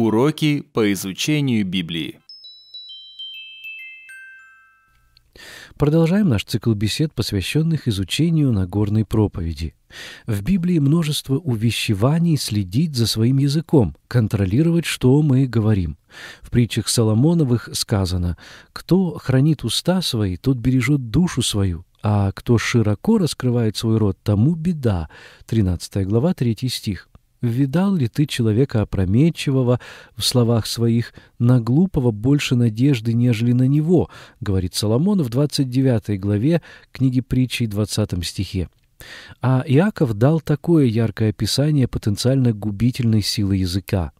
Уроки по изучению Библии. Продолжаем наш цикл бесед, посвященных изучению Нагорной проповеди. В Библии множество увещеваний следить за своим языком, контролировать, что мы говорим. В притчах Соломоновых сказано «Кто хранит уста свои, тот бережет душу свою, а кто широко раскрывает свой рот, тому беда». 13 глава, 3 стих. Видал ли ты человека опрометчивого в словах своих, на глупого больше надежды, нежели на него, говорит Соломон в 29 главе книги притчей 20 стихе. А Иаков дал такое яркое описание потенциально губительной силы языка.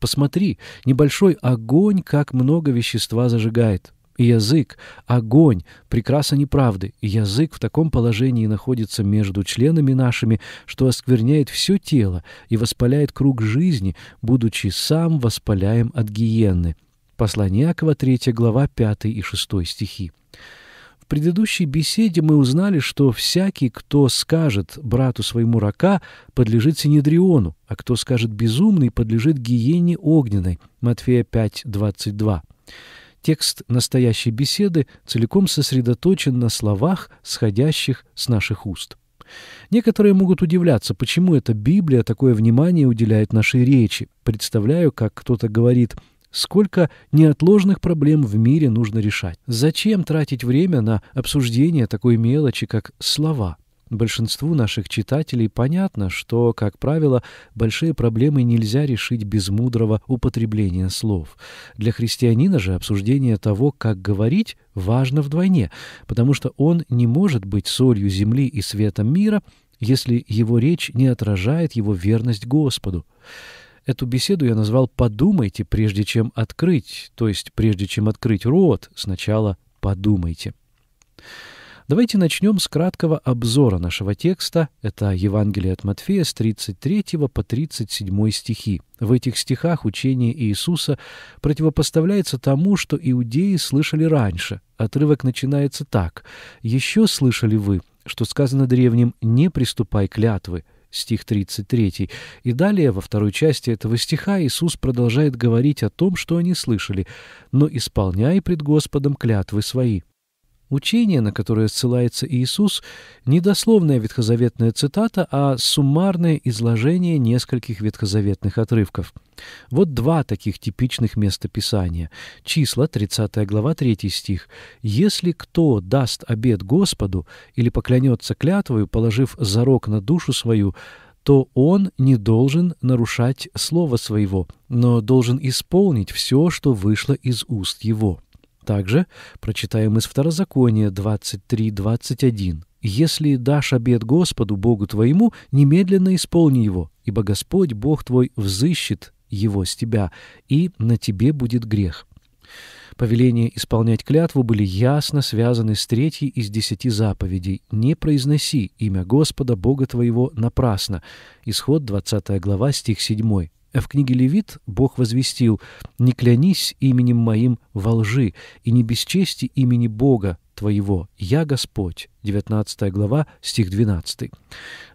«Посмотри, небольшой огонь, как много вещества зажигает язык, огонь, прекраса неправды. язык в таком положении находится между членами нашими, что оскверняет все тело и воспаляет круг жизни, будучи сам воспаляем от гиены. Послание Акова, 3 глава, 5 и 6 стихи. В предыдущей беседе мы узнали, что всякий, кто скажет брату своему рака, подлежит Синедриону, а кто скажет безумный, подлежит гиене огненной. Матфея 5, 22. Текст настоящей беседы целиком сосредоточен на словах, сходящих с наших уст. Некоторые могут удивляться, почему эта Библия такое внимание уделяет нашей речи. Представляю, как кто-то говорит Сколько неотложных проблем в мире нужно решать? Зачем тратить время на обсуждение такой мелочи, как слова? Большинству наших читателей понятно, что, как правило, большие проблемы нельзя решить без мудрого употребления слов. Для христианина же обсуждение того, как говорить, важно вдвойне, потому что он не может быть солью земли и светом мира, если его речь не отражает его верность Господу. Эту беседу я назвал «Подумайте, прежде чем открыть», то есть прежде чем открыть рот, сначала подумайте. Давайте начнем с краткого обзора нашего текста. Это Евангелие от Матфея с 33 по 37 стихи. В этих стихах учение Иисуса противопоставляется тому, что иудеи слышали раньше. Отрывок начинается так. «Еще слышали вы, что сказано древним, не приступай клятвы» стих 33. И далее, во второй части этого стиха, Иисус продолжает говорить о том, что они слышали, «но исполняй пред Господом клятвы свои». Учение, на которое ссылается Иисус, не дословная ветхозаветная цитата, а суммарное изложение нескольких ветхозаветных отрывков. Вот два таких типичных места Писания. Числа, 30 глава, 3 стих. «Если кто даст обед Господу или поклянется клятвою, положив зарок на душу свою, то он не должен нарушать слово своего, но должен исполнить все, что вышло из уст его». Также прочитаем из Второзакония 23.21. «Если дашь обед Господу, Богу твоему, немедленно исполни его, ибо Господь, Бог твой, взыщет его с тебя, и на тебе будет грех». Повеления исполнять клятву были ясно связаны с третьей из десяти заповедей «Не произноси имя Господа, Бога твоего, напрасно» Исход 20 глава, стих 7. А в книге Левит Бог возвестил «Не клянись именем моим во лжи, и не бесчести имени Бога твоего, я Господь». 19 глава, стих 12.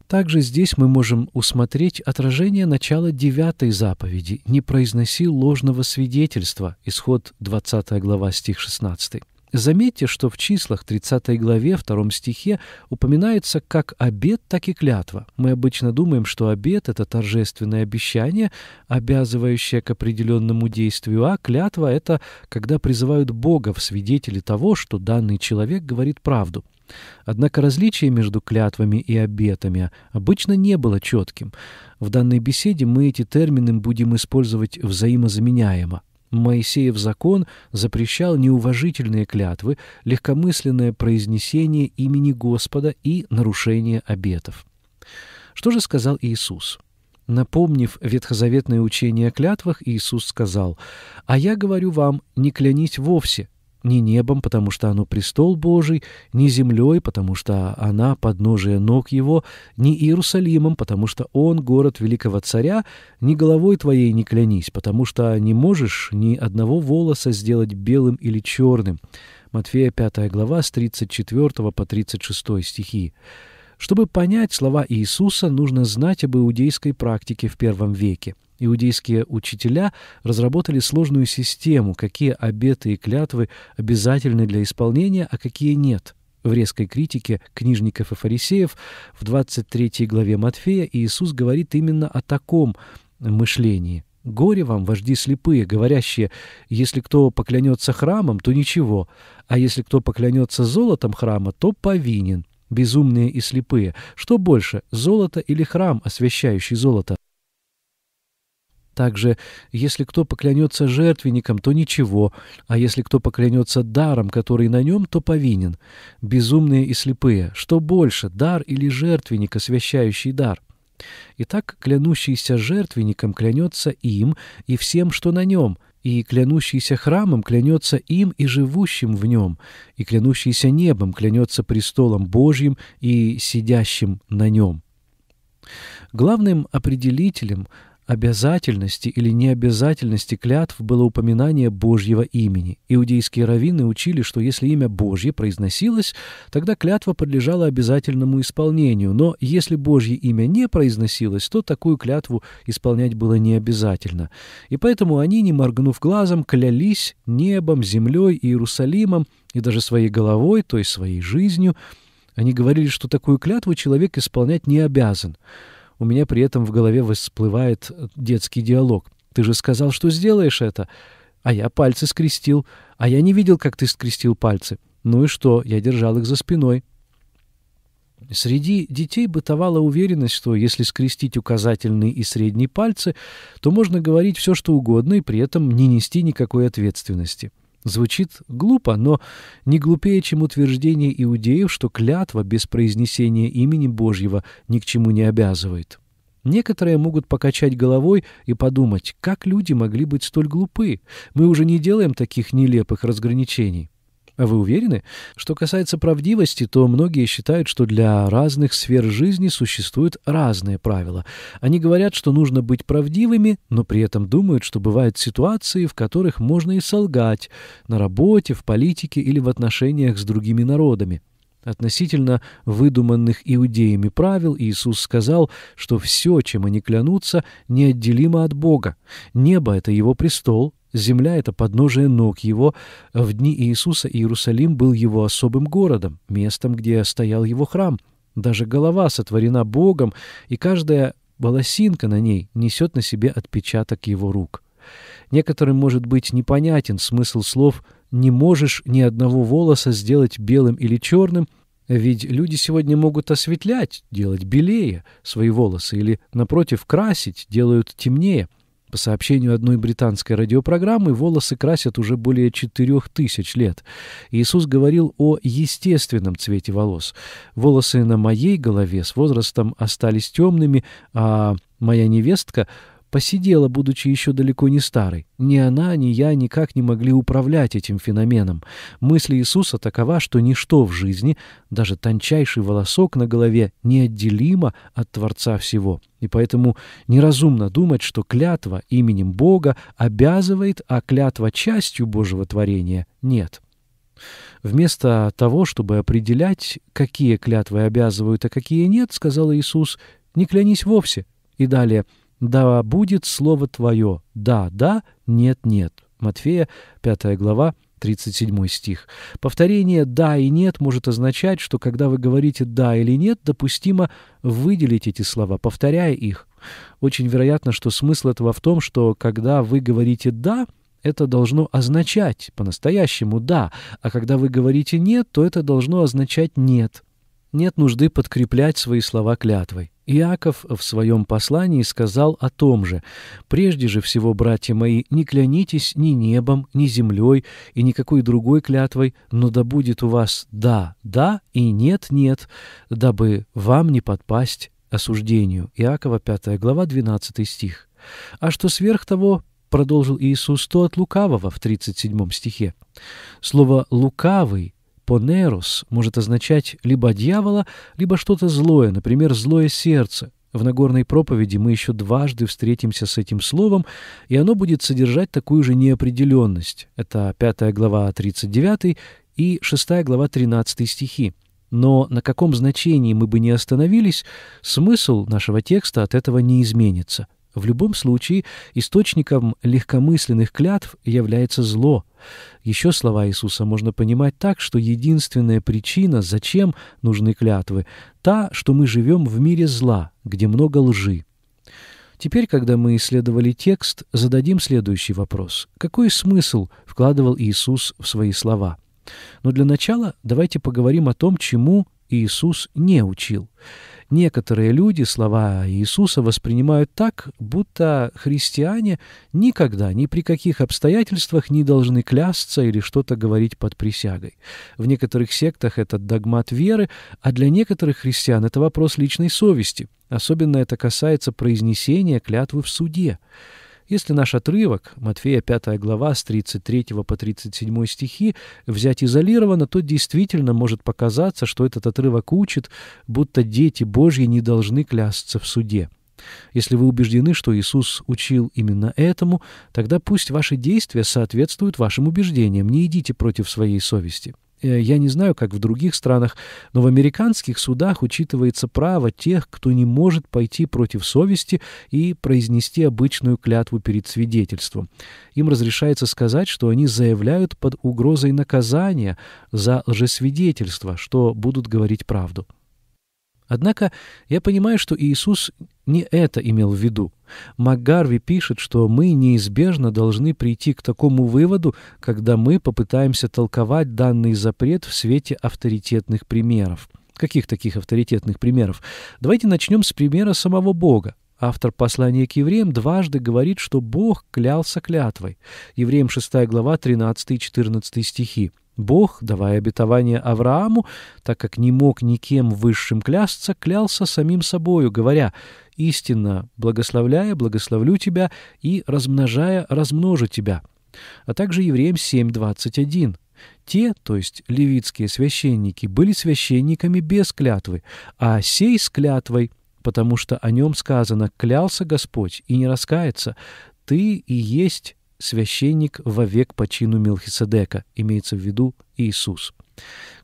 Также здесь мы можем усмотреть отражение начала девятой заповеди «Не произноси ложного свидетельства» исход 20 глава, стих 16. Заметьте, что в числах 30 главе 2 стихе упоминается как обед, так и клятва. Мы обычно думаем, что обед — это торжественное обещание, обязывающее к определенному действию, а клятва — это когда призывают Бога в свидетели того, что данный человек говорит правду. Однако различие между клятвами и обетами обычно не было четким. В данной беседе мы эти термины будем использовать взаимозаменяемо. Моисеев закон запрещал неуважительные клятвы, легкомысленное произнесение имени Господа и нарушение обетов. Что же сказал Иисус? Напомнив ветхозаветное учение о клятвах, Иисус сказал, «А я говорю вам, не клянись вовсе, ни небом, потому что оно престол Божий, ни землей, потому что она подножие ног его, ни Иерусалимом, потому что он город великого царя, ни головой твоей не клянись, потому что не можешь ни одного волоса сделать белым или черным». Матфея 5 глава с 34 по 36 стихи. Чтобы понять слова Иисуса, нужно знать об иудейской практике в первом веке. Иудейские учителя разработали сложную систему, какие обеты и клятвы обязательны для исполнения, а какие нет. В резкой критике книжников и фарисеев в 23 главе Матфея Иисус говорит именно о таком мышлении. «Горе вам, вожди слепые, говорящие, если кто поклянется храмом, то ничего, а если кто поклянется золотом храма, то повинен» безумные и слепые. Что больше, золото или храм, освящающий золото? Также, если кто поклянется жертвенником, то ничего, а если кто поклянется даром, который на нем, то повинен. Безумные и слепые, что больше, дар или жертвенник, освящающий дар? Итак, клянущийся жертвенником клянется им и всем, что на нем — и клянущийся храмом клянется им и живущим в нем, и клянущийся небом клянется престолом Божьим и сидящим на нем. Главным определителем обязательности или необязательности клятв было упоминание Божьего имени. Иудейские раввины учили, что если имя Божье произносилось, тогда клятва подлежала обязательному исполнению, но если Божье имя не произносилось, то такую клятву исполнять было необязательно. И поэтому они, не моргнув глазом, клялись небом, землей, Иерусалимом и даже своей головой, то есть своей жизнью. Они говорили, что такую клятву человек исполнять не обязан. У меня при этом в голове всплывает э, детский диалог. «Ты же сказал, что сделаешь это!» «А я пальцы скрестил!» «А я не видел, как ты скрестил пальцы!» «Ну и что? Я держал их за спиной!» Среди детей бытовала уверенность, что если скрестить указательный и средний пальцы, то можно говорить все, что угодно и при этом не нести никакой ответственности. Звучит глупо, но не глупее, чем утверждение иудеев, что клятва без произнесения имени Божьего ни к чему не обязывает. Некоторые могут покачать головой и подумать, как люди могли быть столь глупы? Мы уже не делаем таких нелепых разграничений. А Вы уверены? Что касается правдивости, то многие считают, что для разных сфер жизни существуют разные правила. Они говорят, что нужно быть правдивыми, но при этом думают, что бывают ситуации, в которых можно и солгать на работе, в политике или в отношениях с другими народами. Относительно выдуманных иудеями правил Иисус сказал, что все, чем они клянутся, неотделимо от Бога. Небо — это его престол, Земля — это подножие ног его. В дни Иисуса Иерусалим был его особым городом, местом, где стоял его храм. Даже голова сотворена Богом, и каждая волосинка на ней несет на себе отпечаток его рук. Некоторым может быть непонятен смысл слов «не можешь ни одного волоса сделать белым или черным», ведь люди сегодня могут осветлять, делать белее свои волосы или, напротив, красить, делают темнее. По сообщению одной британской радиопрограммы, волосы красят уже более четырех тысяч лет. Иисус говорил о естественном цвете волос. Волосы на моей голове с возрастом остались темными, а моя невестка — посидела, будучи еще далеко не старой. Ни она, ни я никак не могли управлять этим феноменом. Мысль Иисуса такова, что ничто в жизни, даже тончайший волосок на голове, неотделимо от Творца всего. И поэтому неразумно думать, что клятва именем Бога обязывает, а клятва частью Божьего творения нет. Вместо того, чтобы определять, какие клятвы обязывают, а какие нет, сказал Иисус, не клянись вовсе. И далее – «Да будет слово Твое, да, да, нет, нет». Матфея, 5 глава, 37 стих. Повторение «да» и «нет» может означать, что когда вы говорите «да» или «нет», допустимо выделить эти слова, повторяя их. Очень вероятно, что смысл этого в том, что когда вы говорите «да», это должно означать по-настоящему «да», а когда вы говорите «нет», то это должно означать «нет» нет нужды подкреплять свои слова клятвой. Иаков в своем послании сказал о том же. «Прежде же всего, братья мои, не клянитесь ни небом, ни землей и никакой другой клятвой, но да будет у вас «да, да» и «нет, нет», дабы вам не подпасть осуждению». Иакова 5 глава 12 стих. «А что сверх того, — продолжил Иисус, — то от лукавого в 37 стихе. Слово «лукавый» «понерос» может означать либо дьявола, либо что-то злое, например, злое сердце. В Нагорной проповеди мы еще дважды встретимся с этим словом, и оно будет содержать такую же неопределенность. Это 5 глава 39 и 6 глава 13 стихи. Но на каком значении мы бы не остановились, смысл нашего текста от этого не изменится. В любом случае, источником легкомысленных клятв является зло. Еще слова Иисуса можно понимать так, что единственная причина, зачем нужны клятвы, та, что мы живем в мире зла, где много лжи. Теперь, когда мы исследовали текст, зададим следующий вопрос. Какой смысл вкладывал Иисус в свои слова? Но для начала давайте поговорим о том, чему Иисус не учил. Некоторые люди слова Иисуса воспринимают так, будто христиане никогда, ни при каких обстоятельствах не должны клясться или что-то говорить под присягой. В некоторых сектах это догмат веры, а для некоторых христиан это вопрос личной совести. Особенно это касается произнесения клятвы в суде. Если наш отрывок, Матфея 5 глава с 33 по 37 стихи, взять изолированно, то действительно может показаться, что этот отрывок учит, будто дети Божьи не должны клясться в суде. Если вы убеждены, что Иисус учил именно этому, тогда пусть ваши действия соответствуют вашим убеждениям, не идите против своей совести. Э, я не знаю, как в других странах, но в американских судах учитывается право тех, кто не может пойти против совести и произнести обычную клятву перед свидетельством. Им разрешается сказать, что они заявляют под угрозой наказания за лжесвидетельство, что будут говорить правду. Однако я понимаю, что Иисус не это имел в виду. МакГарви пишет, что мы неизбежно должны прийти к такому выводу, когда мы попытаемся толковать данный запрет в свете авторитетных примеров. Каких таких авторитетных примеров? Давайте начнем с примера самого Бога. Автор послания к евреям дважды говорит, что Бог клялся клятвой. Евреям 6 глава 13 и 14 стихи. Бог, давая обетование Аврааму, так как не мог никем высшим клясться, клялся самим собою, говоря «Истинно, благословляя, благословлю тебя, и размножая, размножу тебя». А также Евреям 7.21. Те, то есть левитские священники, были священниками без клятвы, а сей с клятвой, потому что о нем сказано «клялся Господь и не раскается», «ты и есть священник вовек по чину Мелхиседека, имеется в виду Иисус.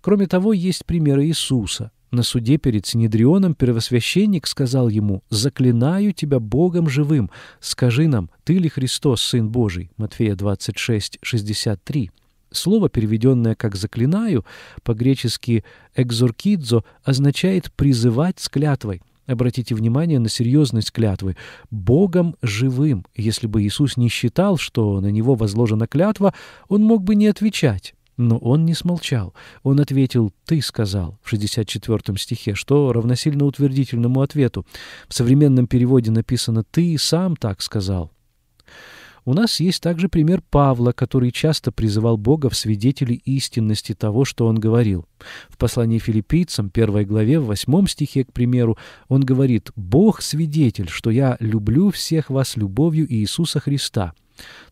Кроме того, есть примеры Иисуса. На суде перед Синедрионом первосвященник сказал ему «Заклинаю тебя Богом живым, скажи нам, ты ли Христос, Сын Божий?» Матфея 26, 63. Слово, переведенное как «заклинаю», по-гречески «экзоркидзо», означает «призывать с клятвой». Обратите внимание на серьезность клятвы. «Богом живым». Если бы Иисус не считал, что на него возложена клятва, он мог бы не отвечать. Но он не смолчал. Он ответил «ты сказал» в 64 стихе, что равносильно утвердительному ответу. В современном переводе написано «ты сам так сказал». У нас есть также пример Павла, который часто призывал Бога в свидетели истинности того, что он говорил. В послании филиппийцам, 1 главе, в 8 стихе, к примеру, он говорит «Бог свидетель, что я люблю всех вас любовью Иисуса Христа».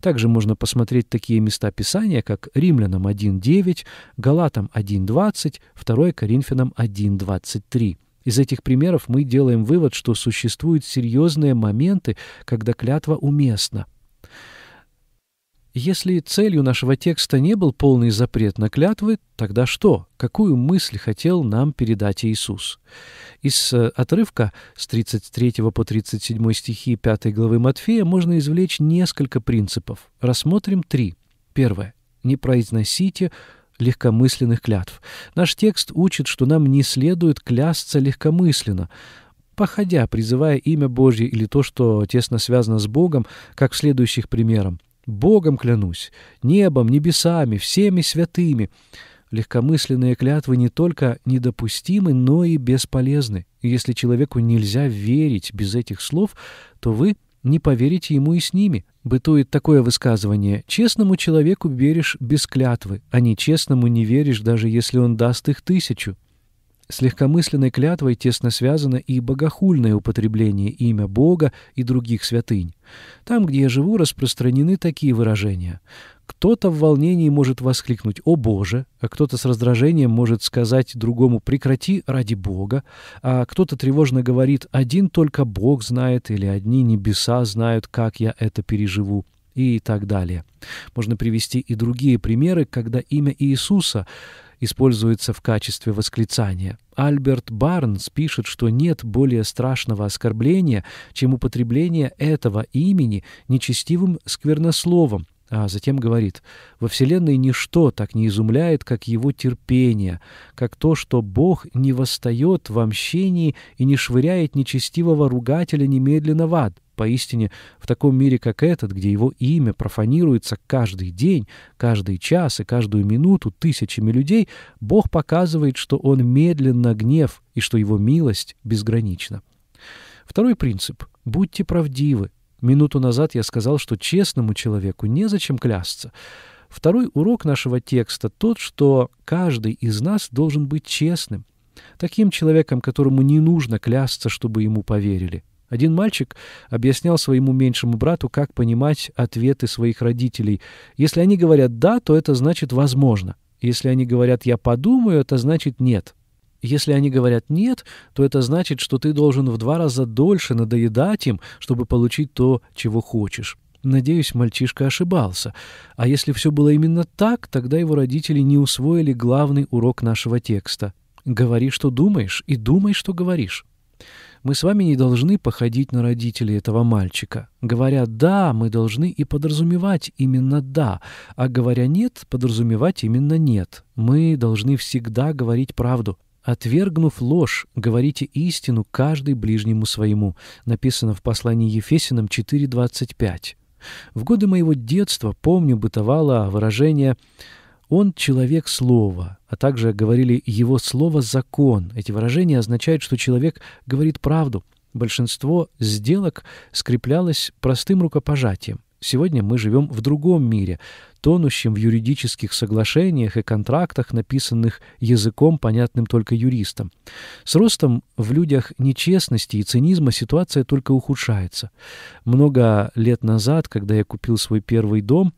Также можно посмотреть такие места Писания, как Римлянам 1.9, Галатам 1.20, 2 Коринфянам 1.23. Из этих примеров мы делаем вывод, что существуют серьезные моменты, когда клятва уместна. Если целью нашего текста не был полный запрет на клятвы, тогда что? Какую мысль хотел нам передать Иисус? Из э, отрывка с 33 по 37 стихи 5 главы Матфея можно извлечь несколько принципов. Рассмотрим три. Первое. Не произносите легкомысленных клятв. Наш текст учит, что нам не следует клясться легкомысленно походя, призывая имя Божье или то, что тесно связано с Богом, как в следующих примерах. Богом клянусь, небом, небесами, всеми святыми. Легкомысленные клятвы не только недопустимы, но и бесполезны. И если человеку нельзя верить без этих слов, то вы не поверите ему и с ними. Бытует такое высказывание «Честному человеку веришь без клятвы, а нечестному не веришь, даже если он даст их тысячу». С легкомысленной клятвой тесно связано и богохульное употребление имя Бога и других святынь. Там, где я живу, распространены такие выражения. Кто-то в волнении может воскликнуть «О Боже!», а кто-то с раздражением может сказать другому «Прекрати ради Бога!», а кто-то тревожно говорит «Один только Бог знает» или «Одни небеса знают, как я это переживу» и так далее. Можно привести и другие примеры, когда имя Иисуса – используется в качестве восклицания. Альберт Барнс пишет, что нет более страшного оскорбления, чем употребление этого имени нечестивым сквернословом, а затем говорит, «Во Вселенной ничто так не изумляет, как его терпение, как то, что Бог не восстает во мщении и не швыряет нечестивого ругателя немедленно в ад. Поистине, в таком мире, как этот, где его имя профанируется каждый день, каждый час и каждую минуту тысячами людей, Бог показывает, что он медленно гнев и что его милость безгранична». Второй принцип. Будьте правдивы. Минуту назад я сказал, что честному человеку незачем клясться. Второй урок нашего текста тот, что каждый из нас должен быть честным. Таким человеком, которому не нужно клясться, чтобы ему поверили. Один мальчик объяснял своему меньшему брату, как понимать ответы своих родителей. Если они говорят «да», то это значит «возможно». Если они говорят «я подумаю», это значит «нет». Если они говорят «нет», то это значит, что ты должен в два раза дольше надоедать им, чтобы получить то, чего хочешь. Надеюсь, мальчишка ошибался. А если все было именно так, тогда его родители не усвоили главный урок нашего текста. «Говори, что думаешь, и думай, что говоришь». Мы с вами не должны походить на родителей этого мальчика. Говоря «да», мы должны и подразумевать именно «да», а говоря «нет», подразумевать именно «нет». Мы должны всегда говорить правду. «Отвергнув ложь, говорите истину каждый ближнему своему», написано в послании Ефесиным 4.25. В годы моего детства, помню, бытовало выражение «он человек слова», а также говорили «его слово закон». Эти выражения означают, что человек говорит правду. Большинство сделок скреплялось простым рукопожатием. Сегодня мы живем в другом мире – тонущим в юридических соглашениях и контрактах, написанных языком, понятным только юристам. С ростом в людях нечестности и цинизма ситуация только ухудшается. Много лет назад, когда я купил свой первый дом,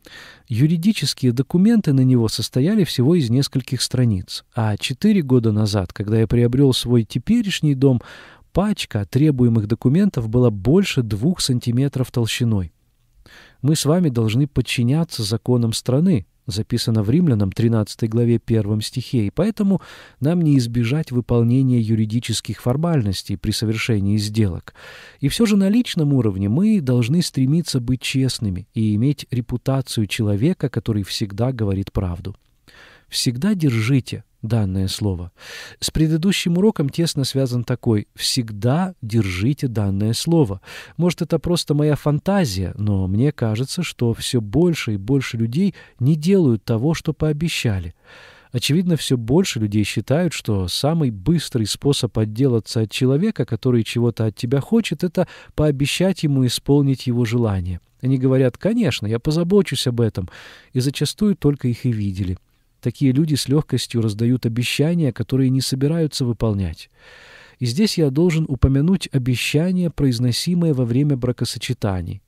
юридические документы на него состояли всего из нескольких страниц. А четыре года назад, когда я приобрел свой теперешний дом, пачка требуемых документов была больше двух сантиметров толщиной мы с вами должны подчиняться законам страны, записано в Римлянам 13 главе 1 стихе, и поэтому нам не избежать выполнения юридических формальностей при совершении сделок. И все же на личном уровне мы должны стремиться быть честными и иметь репутацию человека, который всегда говорит правду. «Всегда держите данное слово. С предыдущим уроком тесно связан такой «всегда держите данное слово». Может, это просто моя фантазия, но мне кажется, что все больше и больше людей не делают того, что пообещали. Очевидно, все больше людей считают, что самый быстрый способ отделаться от человека, который чего-то от тебя хочет, это пообещать ему исполнить его желание. Они говорят «конечно, я позабочусь об этом», и зачастую только их и видели. Такие люди с легкостью раздают обещания, которые не собираются выполнять. И здесь я должен упомянуть обещания, произносимые во время бракосочетаний.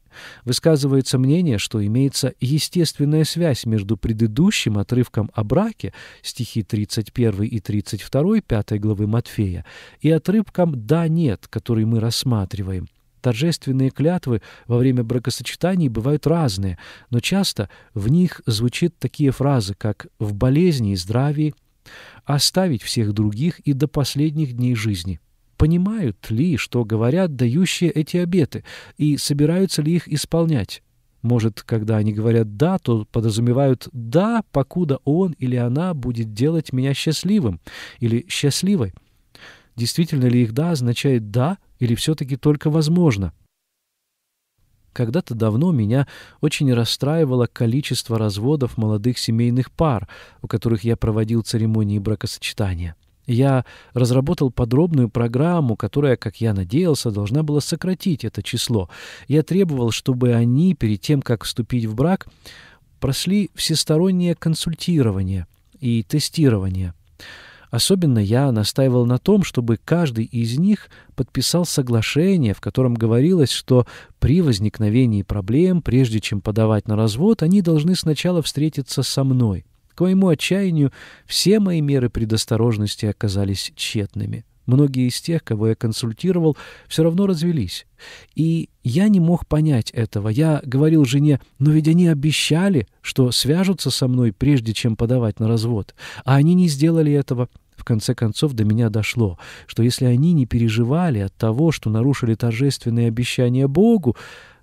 Высказывается мнение, что имеется естественная связь между предыдущим отрывком о браке, стихи 31 и 32 5 главы Матфея, и отрывком «да-нет», который мы рассматриваем. Торжественные клятвы во время бракосочетаний бывают разные, но часто в них звучат такие фразы, как «в болезни и здравии», «оставить всех других и до последних дней жизни». Понимают ли, что говорят дающие эти обеты, и собираются ли их исполнять? Может, когда они говорят «да», то подразумевают «да», покуда он или она будет делать меня счастливым или счастливой действительно ли их «да» означает «да» или все-таки только «возможно». Когда-то давно меня очень расстраивало количество разводов молодых семейных пар, у которых я проводил церемонии бракосочетания. Я разработал подробную программу, которая, как я надеялся, должна была сократить это число. Я требовал, чтобы они, перед тем, как вступить в брак, прошли всестороннее консультирование и тестирование. Особенно я настаивал на том, чтобы каждый из них подписал соглашение, в котором говорилось, что при возникновении проблем, прежде чем подавать на развод, они должны сначала встретиться со мной. К моему отчаянию все мои меры предосторожности оказались тщетными. Многие из тех, кого я консультировал, все равно развелись. И я не мог понять этого. Я говорил жене, но ведь они обещали, что свяжутся со мной, прежде чем подавать на развод. А они не сделали этого конце концов до меня дошло, что если они не переживали от того, что нарушили торжественные обещания Богу,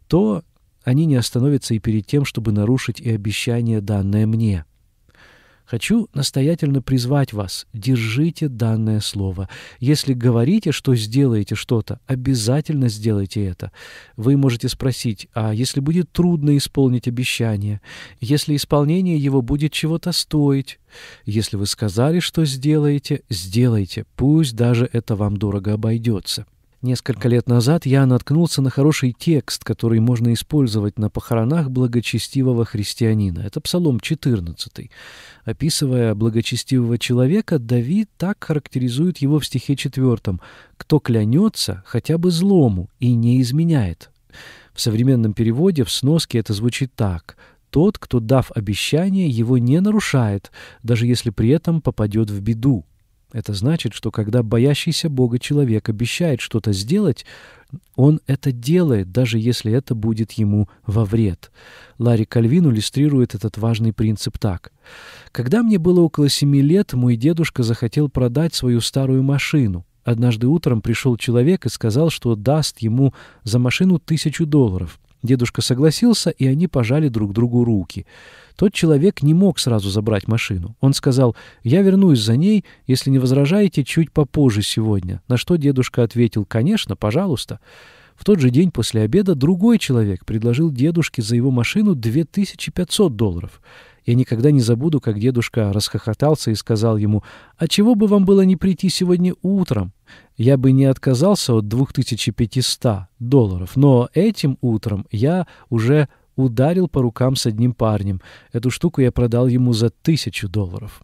то они не остановятся и перед тем, чтобы нарушить и обещание, данное мне». Хочу настоятельно призвать вас, держите данное слово. Если говорите, что сделаете что-то, обязательно сделайте это. Вы можете спросить, а если будет трудно исполнить обещание? Если исполнение его будет чего-то стоить? Если вы сказали, что сделаете, сделайте, пусть даже это вам дорого обойдется. Несколько лет назад я наткнулся на хороший текст, который можно использовать на похоронах благочестивого христианина. Это Псалом 14. Описывая благочестивого человека, Давид так характеризует его в стихе 4. «Кто клянется хотя бы злому и не изменяет». В современном переводе в сноске это звучит так «Тот, кто, дав обещание, его не нарушает, даже если при этом попадет в беду». Это значит, что когда боящийся Бога человек обещает что-то сделать, он это делает, даже если это будет ему во вред. Ларри Кальвин иллюстрирует этот важный принцип так. «Когда мне было около семи лет, мой дедушка захотел продать свою старую машину. Однажды утром пришел человек и сказал, что даст ему за машину тысячу долларов. Дедушка согласился, и они пожали друг другу руки. Тот человек не мог сразу забрать машину. Он сказал, «Я вернусь за ней, если не возражаете, чуть попозже сегодня». На что дедушка ответил, «Конечно, пожалуйста». В тот же день после обеда другой человек предложил дедушке за его машину 2500 долларов. Я никогда не забуду, как дедушка расхохотался и сказал ему, «А чего бы вам было не прийти сегодня утром? Я бы не отказался от 2500 долларов, но этим утром я уже ударил по рукам с одним парнем. Эту штуку я продал ему за 1000 долларов».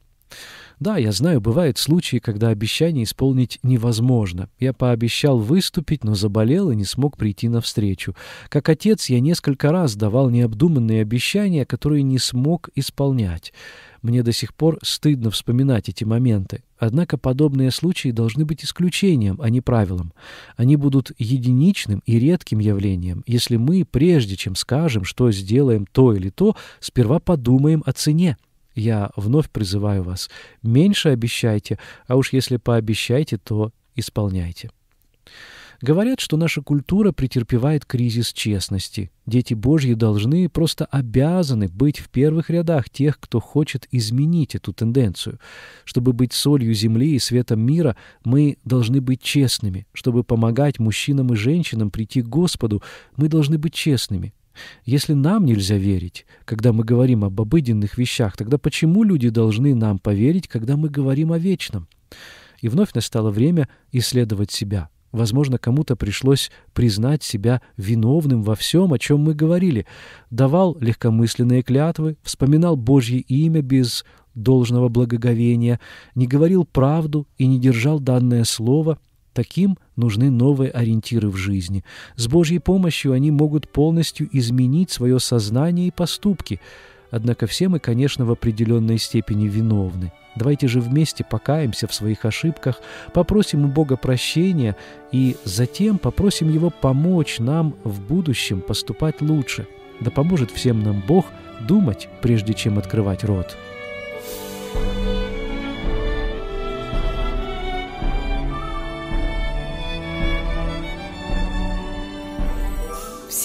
Да, я знаю, бывают случаи, когда обещание исполнить невозможно. Я пообещал выступить, но заболел и не смог прийти навстречу. Как отец я несколько раз давал необдуманные обещания, которые не смог исполнять. Мне до сих пор стыдно вспоминать эти моменты. Однако подобные случаи должны быть исключением, а не правилом. Они будут единичным и редким явлением, если мы, прежде чем скажем, что сделаем то или то, сперва подумаем о цене я вновь призываю вас, меньше обещайте, а уж если пообещайте, то исполняйте. Говорят, что наша культура претерпевает кризис честности. Дети Божьи должны, просто обязаны быть в первых рядах тех, кто хочет изменить эту тенденцию. Чтобы быть солью земли и светом мира, мы должны быть честными. Чтобы помогать мужчинам и женщинам прийти к Господу, мы должны быть честными. Если нам нельзя верить, когда мы говорим об обыденных вещах, тогда почему люди должны нам поверить, когда мы говорим о вечном? И вновь настало время исследовать себя. Возможно, кому-то пришлось признать себя виновным во всем, о чем мы говорили. Давал легкомысленные клятвы, вспоминал Божье имя без должного благоговения, не говорил правду и не держал данное слово — Таким нужны новые ориентиры в жизни. С Божьей помощью они могут полностью изменить свое сознание и поступки. Однако все мы, конечно, в определенной степени виновны. Давайте же вместе покаемся в своих ошибках, попросим у Бога прощения и затем попросим Его помочь нам в будущем поступать лучше. Да поможет всем нам Бог думать, прежде чем открывать рот.